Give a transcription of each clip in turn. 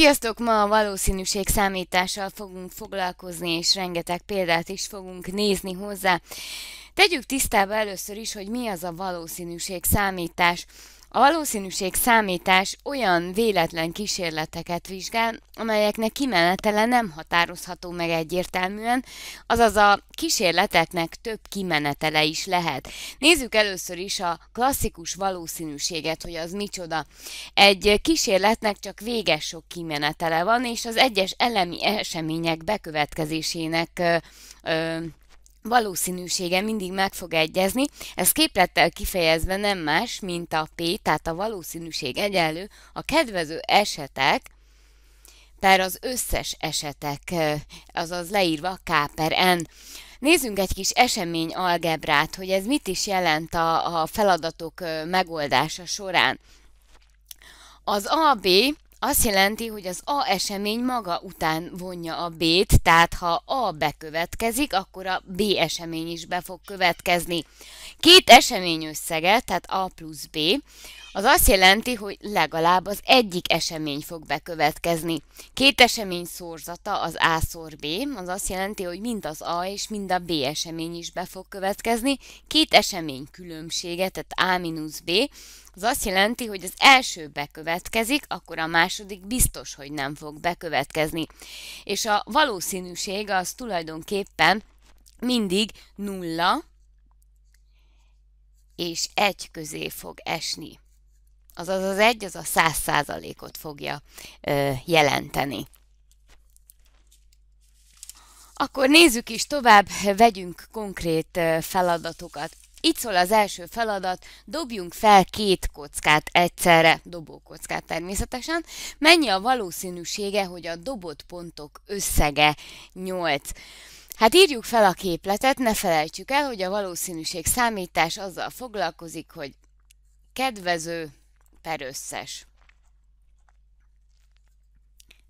Sziasztok! Ma a valószínűség számítással fogunk foglalkozni, és rengeteg példát is fogunk nézni hozzá. Tegyük tisztába először is, hogy mi az a valószínűség számítás. A valószínűség számítás olyan véletlen kísérleteket vizsgál, amelyeknek kimenetele nem határozható meg egyértelműen, azaz a kísérleteknek több kimenetele is lehet. Nézzük először is a klasszikus valószínűséget, hogy az micsoda. Egy kísérletnek csak véges sok kimenetele van, és az egyes elemi események bekövetkezésének ö, ö, valószínűsége mindig meg fog egyezni, ez képlettel kifejezve nem más, mint a P, tehát a valószínűség egyenlő a kedvező esetek per az összes esetek, azaz leírva K per N. Nézzünk egy kis esemény algebrát, hogy ez mit is jelent a, a feladatok megoldása során. Az AB azt jelenti, hogy az A esemény maga után vonja a B-t, tehát ha A bekövetkezik, akkor a B esemény is be fog következni. Két esemény összege, tehát A plusz B, az azt jelenti, hogy legalább az egyik esemény fog bekövetkezni. Két esemény szorzata az A szor B, az azt jelenti, hogy mind az A és mind a B esemény is be fog következni. Két esemény különbsége, tehát A minusz B, az azt jelenti, hogy az első bekövetkezik, akkor a második biztos, hogy nem fog bekövetkezni. És a valószínűség az tulajdonképpen mindig nulla és egy közé fog esni. Azaz az egy, az a száz százalékot fogja ö, jelenteni. Akkor nézzük is tovább, vegyünk konkrét feladatokat. Itt szól az első feladat, dobjunk fel két kockát egyszerre, dobókockát természetesen. Mennyi a valószínűsége, hogy a dobott pontok összege 8? Hát írjuk fel a képletet, ne felejtsük el, hogy a valószínűség számítás azzal foglalkozik, hogy kedvező per összes.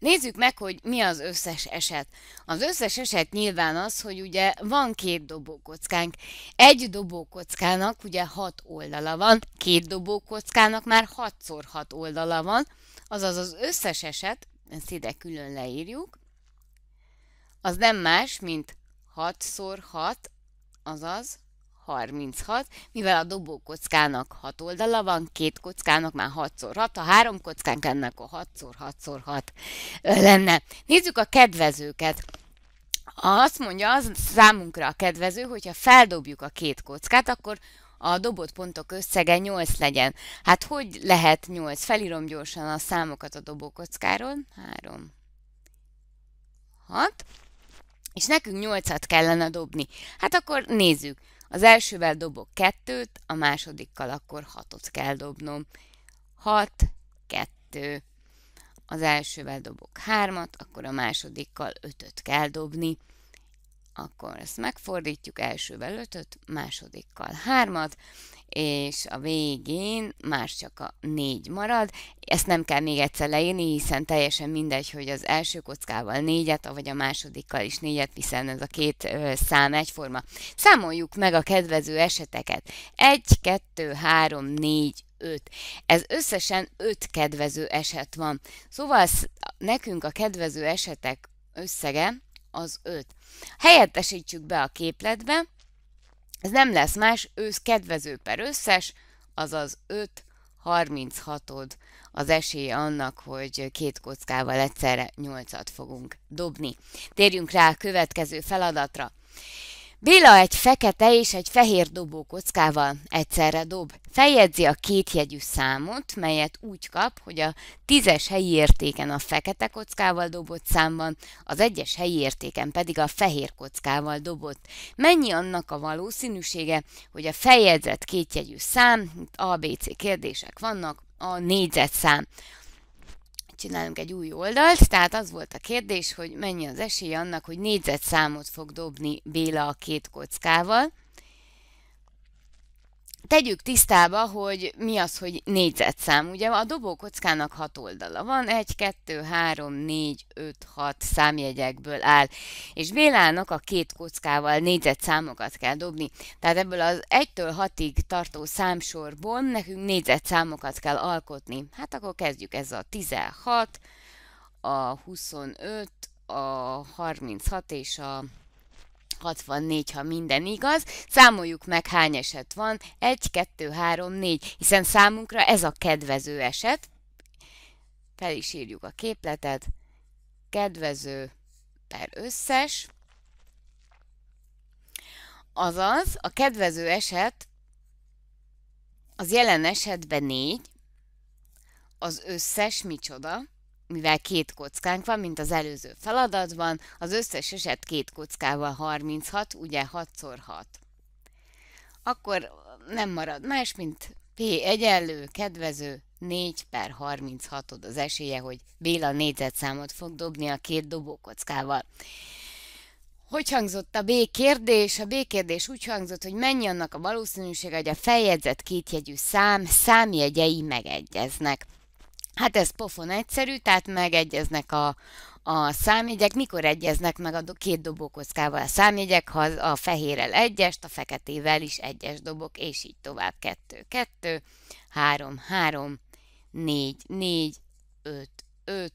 Nézzük meg, hogy mi az összes eset. Az összes eset nyilván az, hogy ugye van két dobókockánk. Egy dobókockának ugye hat oldala van, két dobókockának már 6 x hat oldala van, azaz az összes eset, ezt ide külön leírjuk, az nem más, mint 6x6, azaz 36, mivel a dobókockának 6 oldala van, két kockának már 6x6, ha három kockánk lenne, akkor 6x6x6 lenne. Nézzük a kedvezőket. Azt mondja, az számunkra a kedvező, hogyha feldobjuk a két kockát, akkor a dobott pontok összege 8 legyen. Hát hogy lehet 8? Felírom gyorsan a számokat a dobókockáról. 3, 6, és nekünk 8-at kellene dobni. Hát akkor nézzük. Az elsővel dobok kettőt, a másodikkal akkor hatot kell dobnom. 6, 2. Az elsővel dobok hármat, akkor a másodikkal ötöt kell dobni. Akkor ezt megfordítjuk, elsővel ötöt, másodikkal hármat, és a végén már csak a négy marad. Ezt nem kell még egyszer leírni, hiszen teljesen mindegy, hogy az első kockával négyet, vagy a másodikkal is négyet, hiszen ez a két szám egyforma. Számoljuk meg a kedvező eseteket. 1, 2, 3, 4, 5. Ez összesen 5 kedvező eset van. Szóval nekünk a kedvező esetek összege az 5. Helyettesítjük be a képletbe, ez nem lesz más, ősz kedvező per összes, azaz 5 36-od az esélye annak, hogy két kockával egyszerre 8-at fogunk dobni. Térjünk rá a következő feladatra. Béla egy fekete és egy fehér kockával egyszerre dob. Feljegyzi a kétjegyű számot, melyet úgy kap, hogy a tízes helyi értéken a fekete kockával dobott számban, az egyes helyi értéken pedig a fehér kockával dobott. Mennyi annak a valószínűsége, hogy a feljegyzett kétjegyű szám, itt ABC kérdések vannak, a négyzet szám csinálunk egy új oldalt, tehát az volt a kérdés, hogy mennyi az esély annak, hogy számot fog dobni Béla a két kockával, tegyük tisztába, hogy mi az, hogy négyzetszám. Ugye a dobókockának hat oldala van, egy, kettő, három, négy, öt, hat számjegyekből áll, és Bélának a két kockával négyzetszámokat kell dobni. Tehát ebből az egytől hatig tartó számsorból nekünk négyzetszámokat kell alkotni. Hát akkor kezdjük ez a 16, a 25, a 36 és a 64, ha minden igaz. Számoljuk meg, hány eset van. 1, 2, 3, 4, hiszen számunkra ez a kedvező eset. Fel is írjuk a képletet. Kedvező per összes. Azaz, a kedvező eset az jelen esetben 4, az összes micsoda? mivel két kockánk van, mint az előző feladatban, az összes eset két kockával 36, ugye 6x6. Akkor nem marad más, mint P egyenlő, kedvező, 4 per 36-od az esélye, hogy Béla négyzetszámot fog dobni a két dobókockával. Hogy hangzott a B kérdés? A B kérdés úgy hangzott, hogy mennyi annak a valószínűsége, hogy a feljegyzett kétjegyű szám számjegyei megegyeznek. Hát ez pofon egyszerű, tehát megegyeznek a, a számjegyek, mikor egyeznek meg a do, két dobókockával a számjegyek, ha a fehérrel egyest, a feketével is egyes dobok, és így tovább. Kettő, kettő, három, három, négy, négy, öt, öt,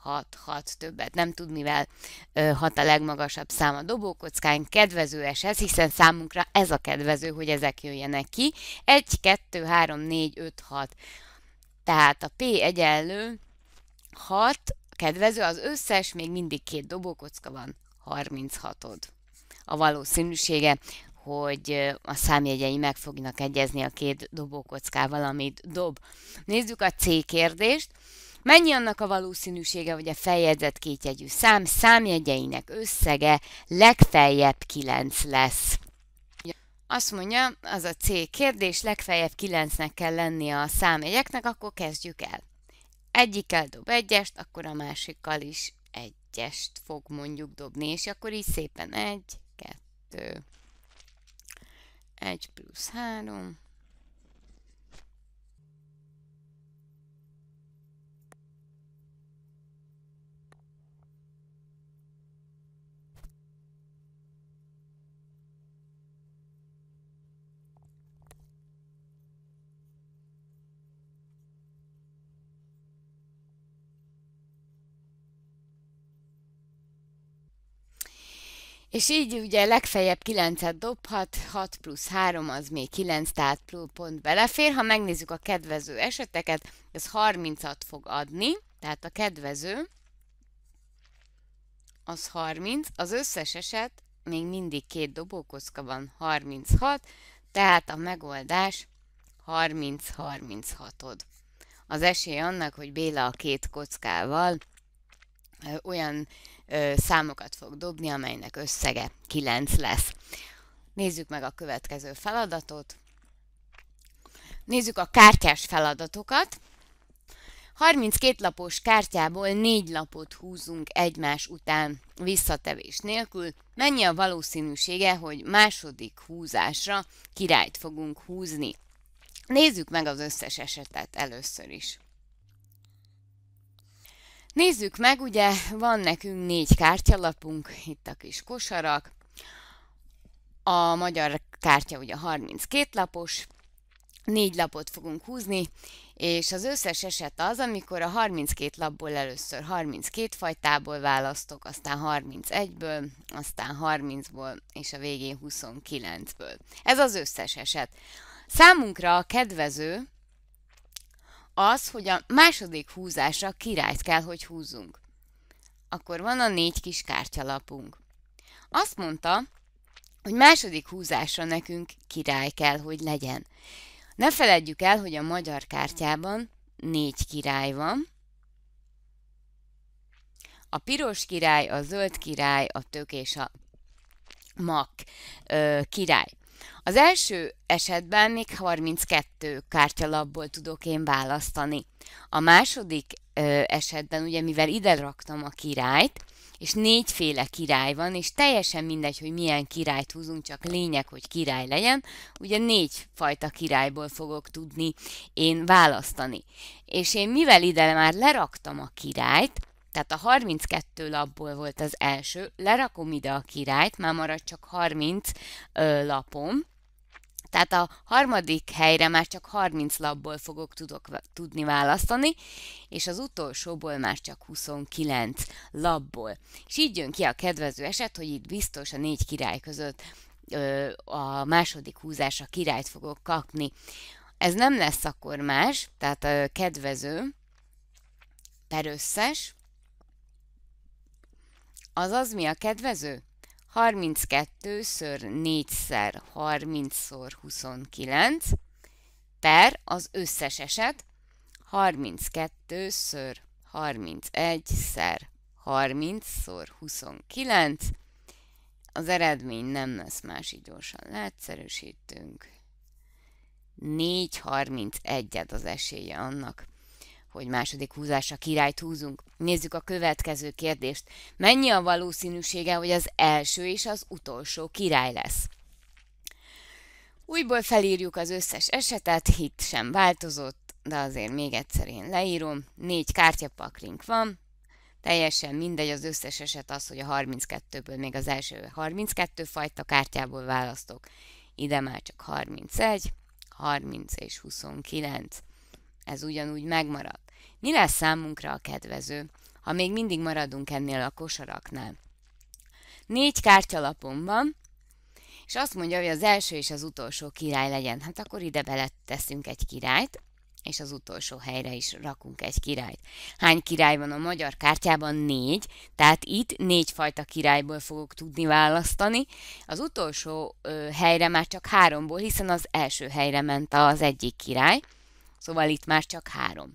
hat, hat többet. Nem tud, mivel hat a legmagasabb szám a dobókockán. Kedvező es ez, hiszen számunkra ez a kedvező, hogy ezek jöjjenek ki. Egy, kettő, három, négy, öt, hat. Tehát a P egyenlő 6, kedvező az összes, még mindig két dobókocka van, 36-od. A valószínűsége, hogy a számjegyei meg fognak egyezni a két dobókockával, amit dob. Nézzük a C kérdést. Mennyi annak a valószínűsége, hogy a feljegyzett kétjegyű szám számjegyeinek összege legfeljebb 9 lesz? Azt mondja, az a C kérdés, legfeljebb 9-nek kell lenni a számjegyeknek, akkor kezdjük el. Egyikkel dob egyest, akkor a másikkal is egyest fog mondjuk dobni, és akkor így szépen 1, 2, 1 plusz 3, És így ugye legfeljebb 9-et dobhat, 6 plusz 3 az még 9, tehát pont belefér. Ha megnézzük a kedvező eseteket, ez 30-at fog adni, tehát a kedvező az 30, az összes eset még mindig két dobókocka van, 36, tehát a megoldás 30-36-od. Az esély annak, hogy Béla a két kockával olyan számokat fog dobni, amelynek összege 9 lesz. Nézzük meg a következő feladatot. Nézzük a kártyás feladatokat. 32 lapos kártyából 4 lapot húzunk egymás után visszatevés nélkül. Mennyi a valószínűsége, hogy második húzásra királyt fogunk húzni? Nézzük meg az összes esetet először is. Nézzük meg, ugye van nekünk négy kártyalapunk, itt a kis kosarak. A magyar kártya ugye 32 lapos, négy lapot fogunk húzni, és az összes eset az, amikor a 32 lapból először 32 fajtából választok, aztán 31-ből, aztán 30-ból, és a végén 29-ből. Ez az összes eset. Számunkra a kedvező, az, hogy a második húzásra királyt kell, hogy húzzunk. Akkor van a négy kis kártyalapunk. Azt mondta, hogy második húzásra nekünk király kell, hogy legyen. Ne feledjük el, hogy a magyar kártyában négy király van. A piros király, a zöld király, a tök és a mak ö, király. Az első esetben még 32 kártyalapból tudok én választani. A második ö, esetben, ugye mivel ide raktam a királyt, és négyféle király van, és teljesen mindegy, hogy milyen királyt húzunk, csak lényeg, hogy király legyen, ugye négy fajta királyból fogok tudni én választani. És én mivel ide már leraktam a királyt, tehát a 32 lapból volt az első, lerakom ide a királyt, már marad csak 30 ö, lapom, tehát a harmadik helyre már csak 30 lapból fogok tudok, tudni választani, és az utolsóból már csak 29 lapból. És így jön ki a kedvező eset, hogy itt biztos a négy király között ö, a második húzásra királyt fogok kapni. Ez nem lesz akkor más, tehát ö, kedvező per összes, Azaz mi a kedvező? 32 ször 4-szer 30 szor 29 per az összes eset 32 ször 31 szer 30 szor 29. Az eredmény nem lesz más, így gyorsan leegyszerűsítünk. 31 ed az esélye annak, hogy második húzásra királyt húzunk. Nézzük a következő kérdést. Mennyi a valószínűsége, hogy az első és az utolsó király lesz? Újból felírjuk az összes esetet, hit sem változott, de azért még egyszer én leírom. Négy kártyapakling van, teljesen mindegy, az összes eset az, hogy a 32-ből még az első 32 fajta kártyából választok. Ide már csak 31, 30 és 29 ez ugyanúgy megmarad. Mi lesz számunkra a kedvező, ha még mindig maradunk ennél a kosaraknál? Négy kártyalapom van, és azt mondja, hogy az első és az utolsó király legyen. Hát akkor ide beleteszünk egy királyt, és az utolsó helyre is rakunk egy királyt. Hány király van a magyar kártyában? Négy, tehát itt négy fajta királyból fogok tudni választani. Az utolsó ö, helyre már csak háromból, hiszen az első helyre ment az egyik király. Szóval itt már csak három.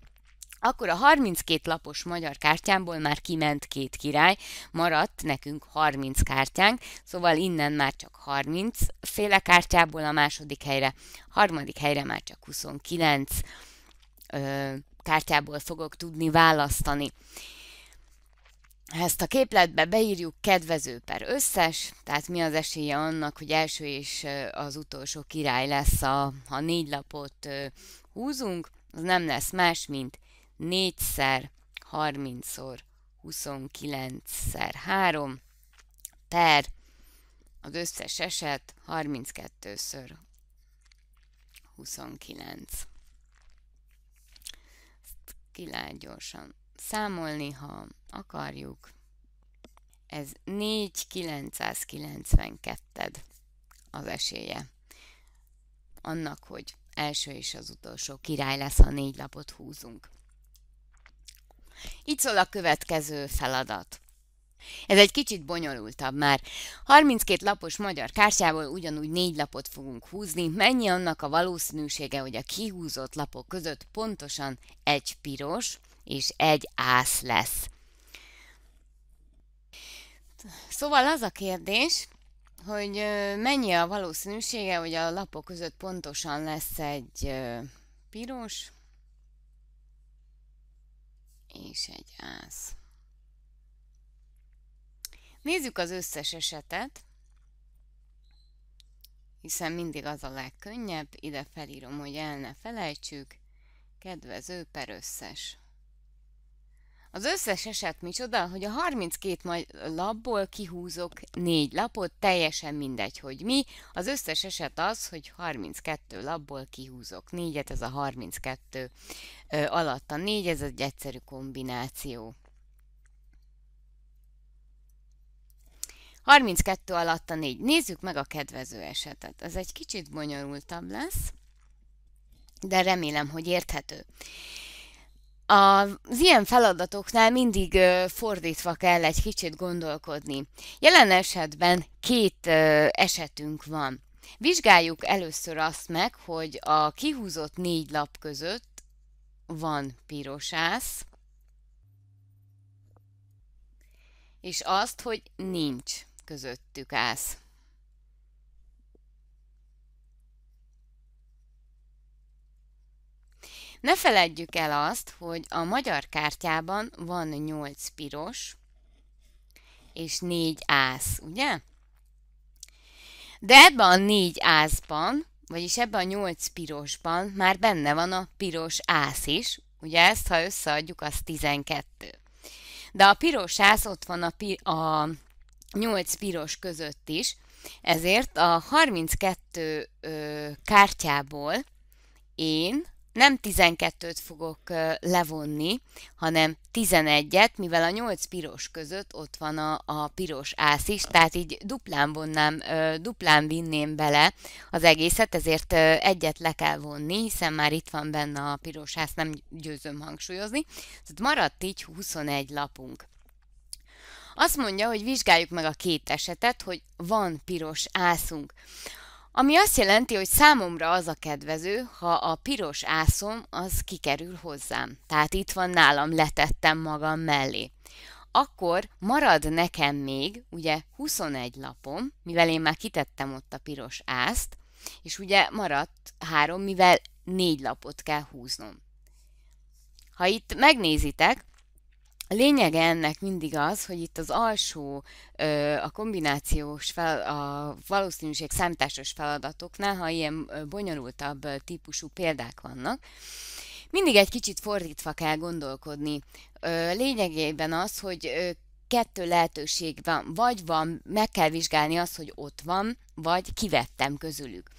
Akkor a 32 lapos magyar kártyámból már kiment két király, maradt nekünk 30 kártyánk, szóval innen már csak 30 féle kártyából a második helyre, harmadik helyre már csak 29 ö, kártyából fogok tudni választani. Ha ezt a képletbe beírjuk kedvező per összes, tehát mi az esélye annak, hogy első és az utolsó király lesz, a, ha négy lapot húzunk, az nem lesz más, mint 4 x 30 x 29 x 3 per az összes eset 32 x 29. Ezt ki lehet gyorsan számolni, ha akarjuk. Ez 4992 az esélye. Annak, hogy első és az utolsó király lesz, ha négy lapot húzunk. Így szól a következő feladat. Ez egy kicsit bonyolultabb már. 32 lapos magyar kártyából ugyanúgy négy lapot fogunk húzni, mennyi annak a valószínűsége, hogy a kihúzott lapok között pontosan egy piros és egy ász lesz. Szóval az a kérdés, hogy mennyi a valószínűsége, hogy a lapok között pontosan lesz egy piros és egy ász. Nézzük az összes esetet, hiszen mindig az a legkönnyebb, ide felírom, hogy el ne felejtsük, kedvező per összes. Az összes eset micsoda, hogy a 32 nagy labból kihúzok négy lapot, teljesen mindegy, hogy mi. Az összes eset az, hogy 32 labból kihúzok négyet, ez a 32 ö, alatt a négy, ez egy egyszerű kombináció. 32 alatt a 4. Nézzük meg a kedvező esetet. Ez egy kicsit bonyolultabb lesz, de remélem, hogy érthető. Az ilyen feladatoknál mindig fordítva kell egy kicsit gondolkodni. Jelen esetben két esetünk van. Vizsgáljuk először azt meg, hogy a kihúzott négy lap között van pirosász, és azt, hogy nincs közöttük ász. Ne feledjük el azt, hogy a magyar kártyában van 8 piros és 4 ász, ugye? De ebben a 4 ászban, vagyis ebben a 8 pirosban már benne van a piros ász is, ugye ezt ha összeadjuk, az 12. De a piros ász ott van a, pi a 8 piros között is, ezért a 32 ö, kártyából én nem 12-t fogok levonni, hanem 11-et, mivel a 8 piros között ott van a, a piros ász is, tehát így duplán vonnám, duplán vinném bele az egészet, ezért egyet le kell vonni, hiszen már itt van benne a piros ász, nem győzöm hangsúlyozni. Tehát maradt így 21 lapunk. Azt mondja, hogy vizsgáljuk meg a két esetet, hogy van piros ászunk. Ami azt jelenti, hogy számomra az a kedvező, ha a piros ászom az kikerül hozzám. Tehát itt van nálam, letettem magam mellé. Akkor marad nekem még, ugye 21 lapom, mivel én már kitettem ott a piros ázt, és ugye maradt három, mivel négy lapot kell húznom. Ha itt megnézitek, lényege ennek mindig az, hogy itt az alsó, a kombinációs, fel, a valószínűség számításos feladatoknál, ha ilyen bonyolultabb típusú példák vannak, mindig egy kicsit fordítva kell gondolkodni. Lényegében az, hogy kettő lehetőség van, vagy van, meg kell vizsgálni azt, hogy ott van, vagy kivettem közülük.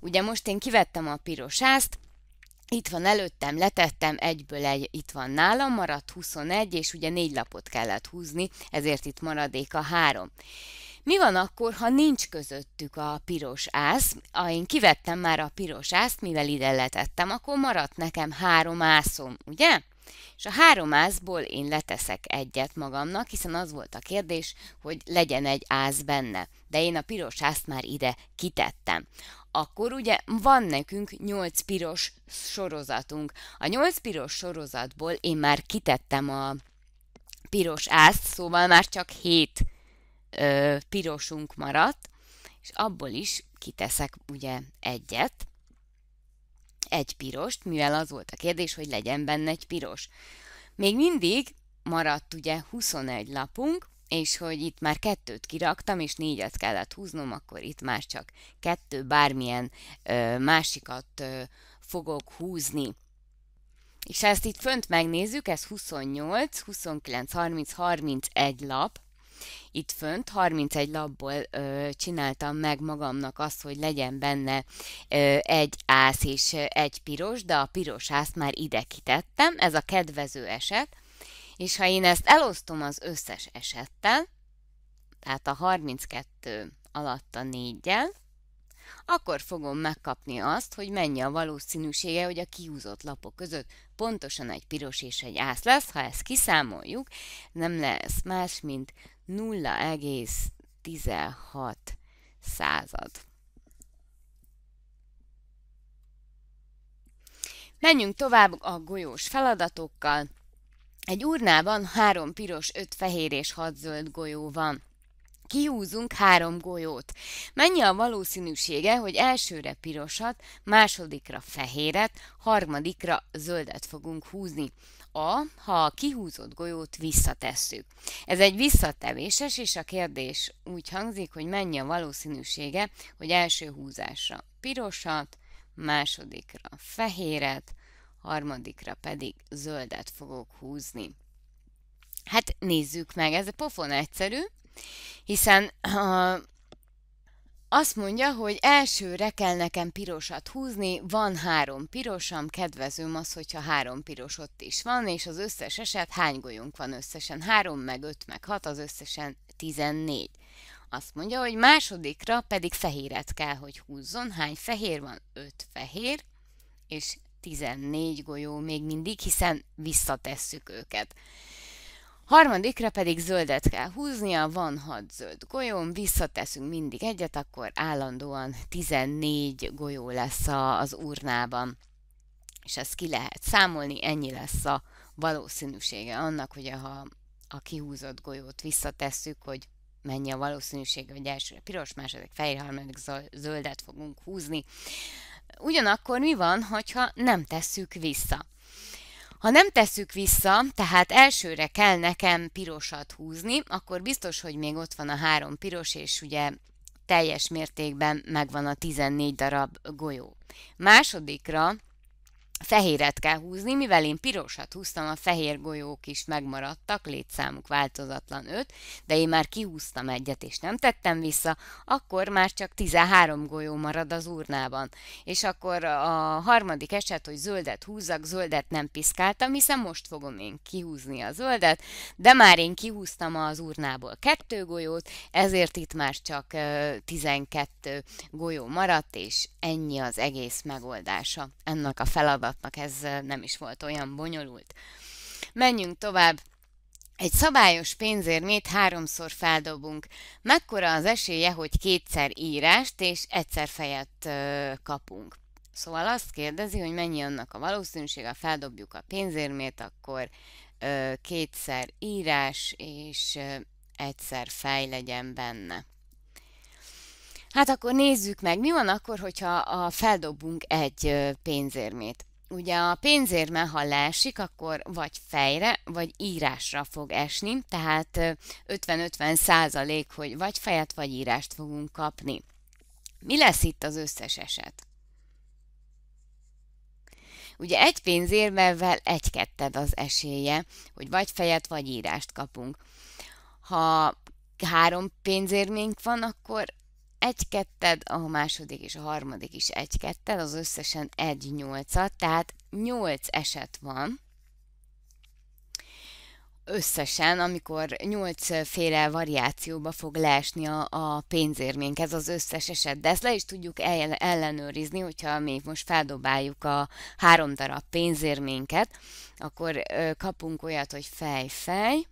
Ugye most én kivettem a pirosást, itt van előttem, letettem, egyből egy itt van nálam, maradt 21, és ugye négy lapot kellett húzni, ezért itt maradék a három. Mi van akkor, ha nincs közöttük a piros ász? Ha én kivettem már a piros ászt, mivel ide letettem, akkor maradt nekem három ászom, ugye? És a három ászból én leteszek egyet magamnak, hiszen az volt a kérdés, hogy legyen egy ász benne. De én a piros ászt már ide kitettem akkor ugye van nekünk 8 piros sorozatunk. A 8 piros sorozatból én már kitettem a piros ázt, szóval már csak 7 ö, pirosunk maradt, és abból is kiteszek ugye egyet, egy pirost, mivel az volt a kérdés, hogy legyen benne egy piros. Még mindig maradt ugye 21 lapunk, és hogy itt már kettőt kiraktam, és négyet kellett húznom, akkor itt már csak kettő bármilyen ö, másikat ö, fogok húzni. És ha ezt itt fönt megnézzük, ez 28, 29, 30, 31 lap. Itt fönt 31 lapból ö, csináltam meg magamnak azt, hogy legyen benne ö, egy ász és egy piros, de a piros ászt már ide kitettem, ez a kedvező eset. És ha én ezt elosztom az összes esettel, tehát a 32 alatt a 4 akkor fogom megkapni azt, hogy mennyi a valószínűsége, hogy a kihúzott lapok között pontosan egy piros és egy ász lesz. Ha ezt kiszámoljuk, nem lesz más, mint 0,16 század. Menjünk tovább a golyós feladatokkal. Egy urnában három piros, öt fehér és hat zöld golyó van. Kihúzunk három golyót. Mennyi a valószínűsége, hogy elsőre pirosat, másodikra fehéret, harmadikra zöldet fogunk húzni? A, ha a kihúzott golyót visszatesszük. Ez egy visszatevéses, és a kérdés úgy hangzik, hogy mennyi a valószínűsége, hogy első húzásra pirosat, másodikra fehéret, harmadikra pedig zöldet fogok húzni. Hát nézzük meg, ez a pofon egyszerű, hiszen uh, azt mondja, hogy elsőre kell nekem pirosat húzni, van három pirosam, kedvezőm az, hogyha három piros ott is van, és az összes eset hány golyónk van összesen? Három, meg öt, meg hat, az összesen tizennégy. Azt mondja, hogy másodikra pedig fehéret kell, hogy húzzon. Hány fehér van? Öt fehér, és 14 golyó még mindig, hiszen visszatesszük őket. Harmadikra pedig zöldet kell húznia, van 6 zöld golyón, visszateszünk mindig egyet, akkor állandóan 14 golyó lesz az urnában. És ezt ki lehet számolni, ennyi lesz a valószínűsége annak, hogy ha a kihúzott golyót visszatesszük, hogy mennyi a valószínűsége, hogy elsőre piros, második fehér, harmadik zöldet fogunk húzni. Ugyanakkor mi van, hogyha nem tesszük vissza? Ha nem tesszük vissza, tehát elsőre kell nekem pirosat húzni, akkor biztos, hogy még ott van a három piros, és ugye teljes mértékben megvan a 14 darab golyó. Másodikra fehéret kell húzni, mivel én pirosat húztam, a fehér golyók is megmaradtak, létszámuk változatlan 5, de én már kihúztam egyet és nem tettem vissza, akkor már csak 13 golyó marad az urnában. És akkor a harmadik eset, hogy zöldet húzzak, zöldet nem piszkáltam, hiszen most fogom én kihúzni a zöldet, de már én kihúztam az urnából kettő golyót, ezért itt már csak 12 golyó maradt, és ennyi az egész megoldása ennek a feladat alapnak ez eh, nem is volt olyan bonyolult. Menjünk tovább. Egy szabályos pénzérmét háromszor feldobunk. Mekkora az esélye, hogy kétszer írást és egyszer fejet eh, kapunk? Szóval azt kérdezi, hogy mennyi annak a valószínűség, ha feldobjuk a pénzérmét, akkor eh, kétszer írás és egyszer fej legyen benne. Hát akkor nézzük meg, mi van akkor, hogyha a feldobunk egy pénzérmét. Ugye a pénzérme, ha leesik, akkor vagy fejre, vagy írásra fog esni, tehát 50-50 százalék, -50 hogy vagy fejet, vagy írást fogunk kapni. Mi lesz itt az összes eset? Ugye egy pénzérmevel egy ketted az esélye, hogy vagy fejet, vagy írást kapunk. Ha három pénzérménk van, akkor egy-ketted, a második és a harmadik is egy-ketted, az összesen egy nyolcat, tehát nyolc eset van összesen, amikor nyolcféle variációba fog leesni a, a pénzérménk, ez az összes eset, de ezt le is tudjuk ellenőrizni, hogyha mi most feldobáljuk a három darab pénzérménket, akkor kapunk olyat, hogy fej-fej,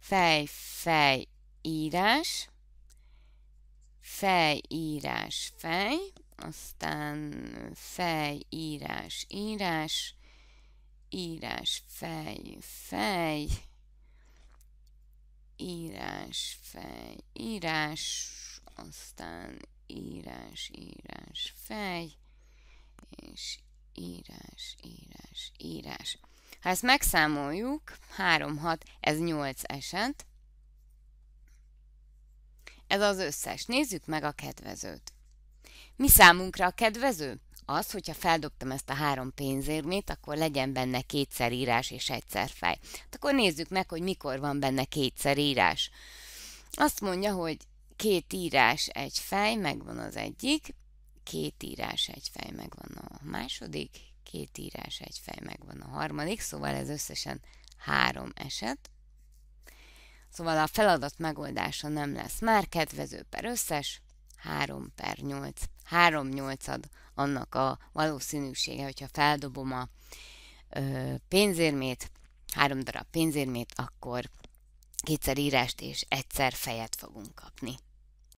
fej-fej írás, fejírás, fej, aztán fejírás, írás, írás, fej, fej, írás, fej, írás, aztán írás, írás, fej, és írás, írás, írás. Ha ezt megszámoljuk, 3-6, ez 8 eset, ez az összes. Nézzük meg a kedvezőt. Mi számunkra a kedvező? Az, hogyha feldobtam ezt a három pénzérmét, akkor legyen benne kétszer írás és egyszer fej. Hát akkor nézzük meg, hogy mikor van benne kétszer írás. Azt mondja, hogy két írás, egy fej, megvan az egyik, két írás, egy fej, megvan a második, két írás, egy fej, megvan a harmadik, szóval ez összesen három eset. Szóval a feladat megoldása nem lesz már kedvező per összes, 3 per 8. 3 nyolcad annak a valószínűsége, hogyha feldobom a ö, pénzérmét, három darab pénzérmét, akkor kétszer írást és egyszer fejet fogunk kapni.